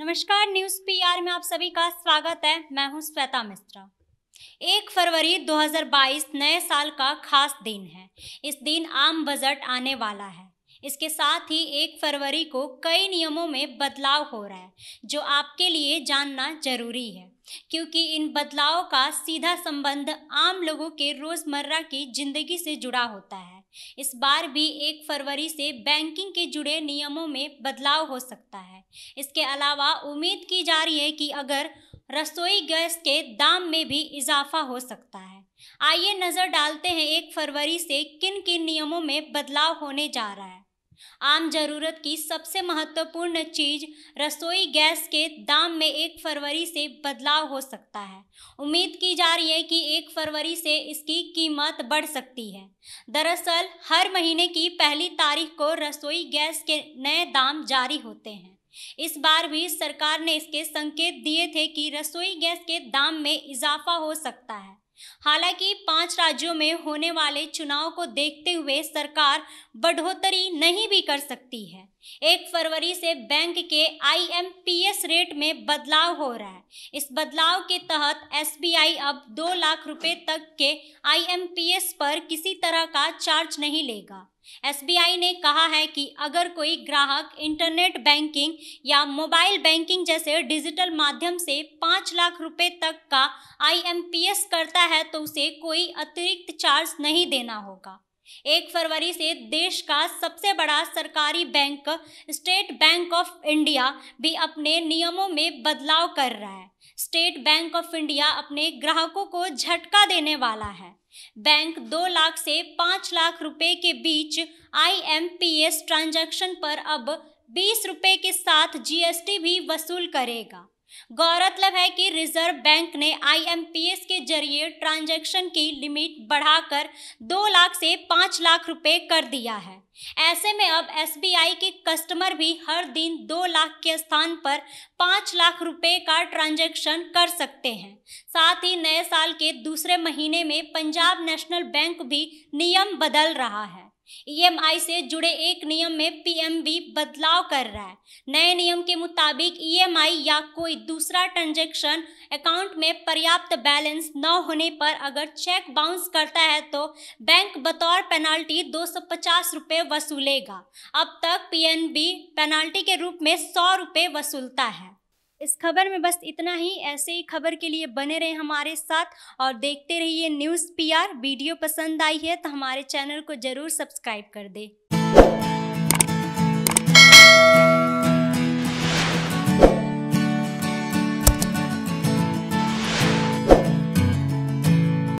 नमस्कार news PR में आप सभी का स्वागत है मैं हूं श्वेता मिश्रा एक फरवरी 2022 नए साल का खास दिन है इस दिन आम बजट आने वाला है इसके साथ ही एक फरवरी को कई नियमों में बदलाव हो रहा है जो आपके लिए जानना जरूरी है क्योंकि इन बदलावों का सीधा संबंध आम लोगों के रोज़मर्रा की ज़िंदगी से जुड़ा होता है इस बार भी एक फरवरी से बैंकिंग के जुड़े नियमों में बदलाव हो सकता है इसके अलावा उम्मीद की जा रही है कि अगर रसोई गैस के दाम में भी इजाफा हो सकता है आइए नज़र डालते हैं एक फरवरी से किन किन नियमों में बदलाव होने जा रहा है आम जरूरत की सबसे महत्वपूर्ण चीज रसोई गैस के दाम में एक फरवरी से बदलाव हो सकता है उम्मीद की जा रही है कि एक फरवरी से इसकी कीमत बढ़ सकती है दरअसल हर महीने की पहली तारीख को रसोई गैस के नए दाम जारी होते हैं इस बार भी सरकार ने इसके संकेत दिए थे कि रसोई गैस के दाम में इजाफा हो सकता है हालांकि पांच राज्यों में होने वाले चुनाव को देखते हुए सरकार बढ़ोतरी नहीं भी कर सकती है एक फरवरी से बैंक के आईएमपीएस रेट में बदलाव हो रहा है इस बदलाव के तहत एसबीआई अब दो लाख रुपए तक के आईएमपीएस पर किसी तरह का चार्ज नहीं लेगा एसबीआई ने कहा है कि अगर कोई ग्राहक इंटरनेट बैंकिंग या मोबाइल बैंकिंग जैसे डिजिटल माध्यम से पाँच लाख रुपए तक का आईएमपीएस करता है तो उसे कोई अतिरिक्त चार्ज नहीं देना होगा एक फरवरी से देश का सबसे बड़ा सरकारी bank state bank of India भी अपने नियमों में बदलाव कर रहा है स्टेट बैंक ऑफ इंडिया अपने ग्राहकों को झटका देने वाला है बैंक दो लाख से पाँच लाख रुपए के बीच आईएमपीएस ट्रांजैक्शन पर अब बीस रुपए के साथ जीएसटी भी वसूल करेगा गौरतलब है कि रिजर्व बैंक ने आईएमपीएस के जरिए ट्रांजैक्शन की लिमिट बढ़ाकर दो लाख से पाँच लाख रुपए कर दिया है ऐसे में अब एसबीआई के कस्टमर भी हर दिन दो लाख के स्थान पर पाँच लाख रुपए का ट्रांजैक्शन कर सकते हैं साथ ही नए साल के दूसरे महीने में पंजाब नेशनल बैंक भी नियम बदल रहा है ईएमआई e से जुड़े एक नियम में पीएमबी बदलाव कर रहा है नए नियम के मुताबिक ईएमआई e या कोई दूसरा ट्रांजेक्शन अकाउंट में पर्याप्त बैलेंस न होने पर अगर चेक बाउंस करता है तो बैंक बतौर पेनाल्टी दो सौ वसूलेगा अब तक पीएनबी पेनाल्टी के रूप में सौ रुपये वसूलता है इस खबर में बस इतना ही ऐसे ही खबर के लिए बने रहे हमारे साथ और देखते रहिए न्यूज़ पीआर वीडियो पसंद आई है तो हमारे चैनल को ज़रूर सब्सक्राइब कर दें